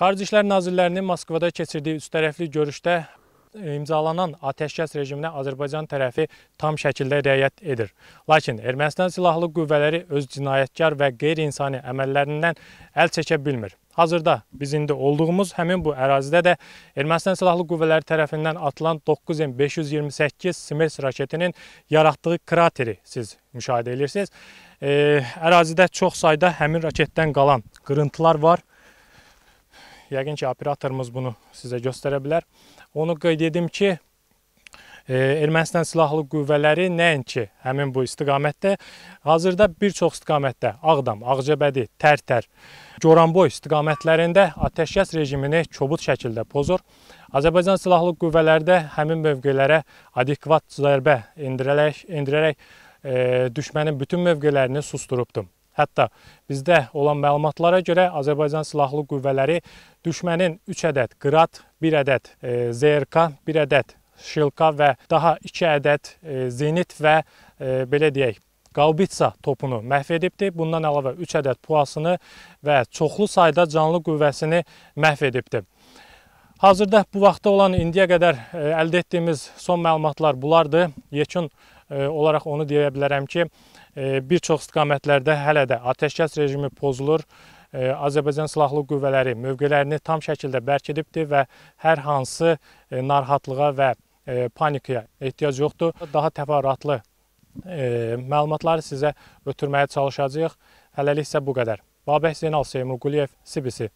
Xarici İşlər Nazirlərinin Moskvada keçirdiyi üçtərəfli görüşdə e, imzalanan atəşkəs rejiminə Azərbaycan tərəfi tam şəkildə riayət edir. Lakin Ermənistan silahlı qüvvələri öz cinayətkar və qeyri-insani əməllərindən əl çəkə bilmir. Hazırda biz indi olduğumuz həmin bu ərazidə də Ermənistan silahlı qüvvələri tərəfindən atılan 9528 Smirs raketinin yaratdığı krateri siz müşahidə edirsiniz. E, ərazidə çox sayda həmin raketdən qalan qırıntılar var. Yəqin ki, operatorumuz bunu sizə göstərə bilər. Onu qeyd edim ki, e, Ermənistan silahlı qüvvələri nəinki həmin bu istiqamətdə, hazırda bir çox istiqamətdə Ağdam, Ağcabədi, Tərtər, Goranboy istiqamətlərində atəşkəs rejimini kobud şəkildə pozur. Azərbaycan silahlı qüvvələri də həmin mövqelərə adekvat zərbə indirərək, indirərək e, düşmənin bütün mövqelerini susturubdu. Hətta bizdə olan məlumatlara görə Azərbaycan Silahlı Qüvvələri düşmənin 3 ədəd Qrat, 1 ədəd e, ZRK, 1 ədəd Şilka və daha 2 ədəd e, Zenit və e, belə deyək, Qalbitsa topunu məhv edibdir. Bundan əlavə 3 ədəd puasını və çoxlu sayda canlı qüvvəsini məhv edibdir. Hazırda bu vaxtda olan indiyə qədər əldə etdiyimiz son məlumatlar bunlardır. Yekun E, olaraq onu deyə bilərəm ki, e, bir çox istiqamətlərdə hələ də atəşkəs rejimi pozulur. E, Azərbaycan Silahlı Qüvvələri mövqələrini tam şəkildə bərk edibdir və hər hansı narahatlığa və panikaya ehtiyac yoxdur. Daha təfərrüatlı məlumatları sizə ötürməyə çalışacağıq. Hələlik isə bu qədər. Babək Zeynal Seymur Quliyev, CBC.